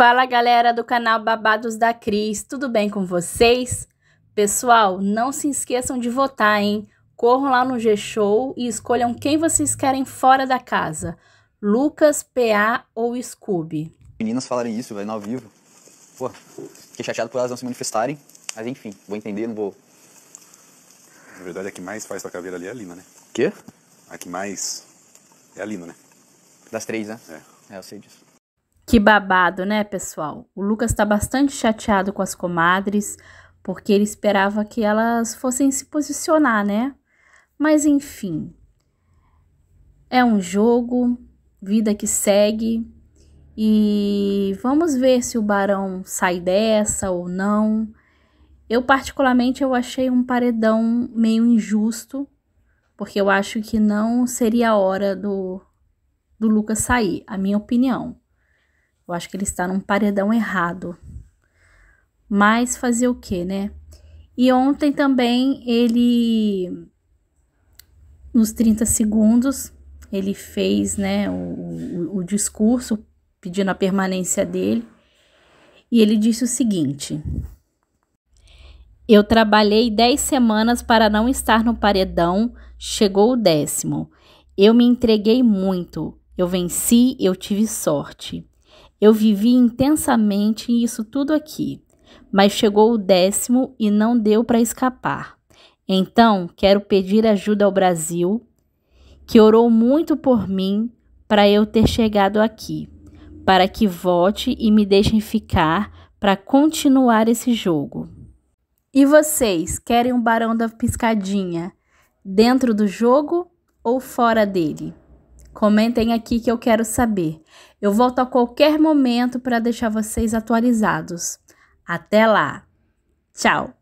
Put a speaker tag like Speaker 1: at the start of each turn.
Speaker 1: Fala galera do canal Babados da Cris, tudo bem com vocês? Pessoal, não se esqueçam de votar, hein? Corram lá no G-Show e escolham quem vocês querem fora da casa: Lucas, PA ou Scooby. Meninas falarem isso, velho, ao vivo. Pô, fiquei chateado por elas não se manifestarem, mas enfim, vou entender, não vou. Na verdade, a que mais faz pra caveira ali é a Lina, né? Quê? A que mais. É a Lina, né? Das três, né? É. É, eu sei disso. Que babado, né, pessoal? O Lucas tá bastante chateado com as comadres, porque ele esperava que elas fossem se posicionar, né? Mas enfim. É um jogo, vida que segue. E vamos ver se o Barão sai dessa ou não. Eu particularmente eu achei um paredão meio injusto, porque eu acho que não seria a hora do do Lucas sair, a minha opinião. Eu acho que ele está num paredão errado. Mas fazer o quê, né? E ontem também ele nos 30 segundos ele fez, né, o, o, o discurso pedindo a permanência dele. E ele disse o seguinte: Eu trabalhei 10 semanas para não estar no paredão, chegou o décimo. Eu me entreguei muito, eu venci, eu tive sorte. Eu vivi intensamente isso tudo aqui, mas chegou o décimo e não deu para escapar. Então, quero pedir ajuda ao Brasil, que orou muito por mim para eu ter chegado aqui, para que vote e me deixem ficar para continuar esse jogo. E vocês querem um barão da piscadinha dentro do jogo ou fora dele? Comentem aqui que eu quero saber. Eu volto a qualquer momento para deixar vocês atualizados. Até lá! Tchau!